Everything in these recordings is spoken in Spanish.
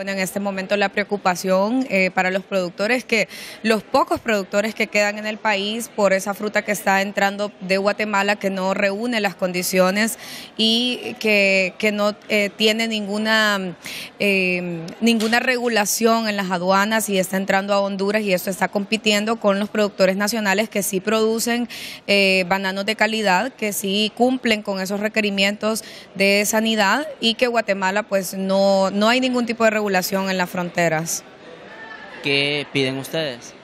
Bueno, en este momento la preocupación eh, para los productores, que los pocos productores que quedan en el país por esa fruta que está entrando de Guatemala, que no reúne las condiciones y que, no eh, tiene ninguna, eh, ninguna regulación en las aduanas y está entrando a Honduras y esto está compitiendo con los productores nacionales que sí producen bananos de calidad, que sí cumplen con esos requerimientos de sanidad y que Guatemala pues no, no hay ningún tipo de regulación en las fronteras. ¿Qué piden ustedes?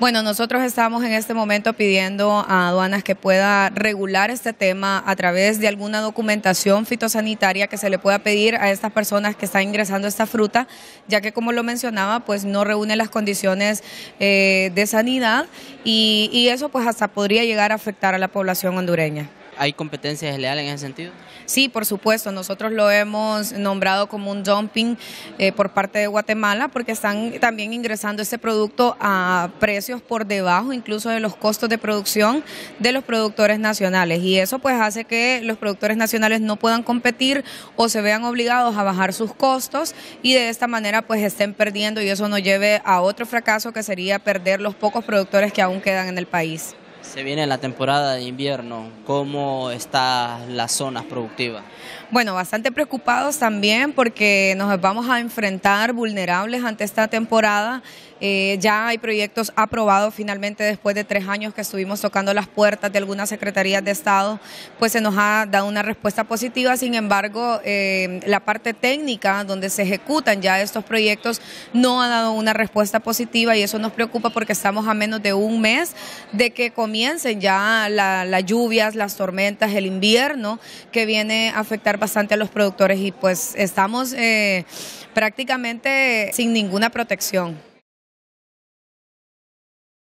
Bueno, nosotros estamos en este momento pidiendo a aduanas que pueda regular este tema a través de alguna documentación fitosanitaria que se le pueda pedir a estas personas que están ingresando esta fruta, ya que como lo mencionaba, pues no reúne las condiciones eh, de sanidad y eso pues hasta podría llegar a afectar a la población hondureña. ¿Hay competencia desleal en ese sentido? Sí, por supuesto. Nosotros lo hemos nombrado como un dumping eh, por parte de Guatemala porque están también ingresando este producto a precios por debajo incluso de los costos de producción de los productores nacionales. Y eso pues hace que los productores nacionales no puedan competir o se vean obligados a bajar sus costos y de esta manera pues estén perdiendo y eso nos lleve a otro fracaso que sería perder los pocos productores que aún quedan en el país. Se viene la temporada de invierno, ¿cómo están las zonas productivas? Bueno, bastante preocupados también porque nos vamos a enfrentar vulnerables ante esta temporada. Eh, ya hay proyectos aprobados finalmente después de tres años que estuvimos tocando las puertas de algunas secretarías de Estado, pues se nos ha dado una respuesta positiva. Sin embargo, eh, la parte técnica donde se ejecutan ya estos proyectos no ha dado una respuesta positiva y eso nos preocupa porque estamos a menos de un mes de que comience comiencen ya las lluvias, las tormentas, el invierno que viene a afectar bastante a los productores y pues estamos eh, prácticamente sin ninguna protección.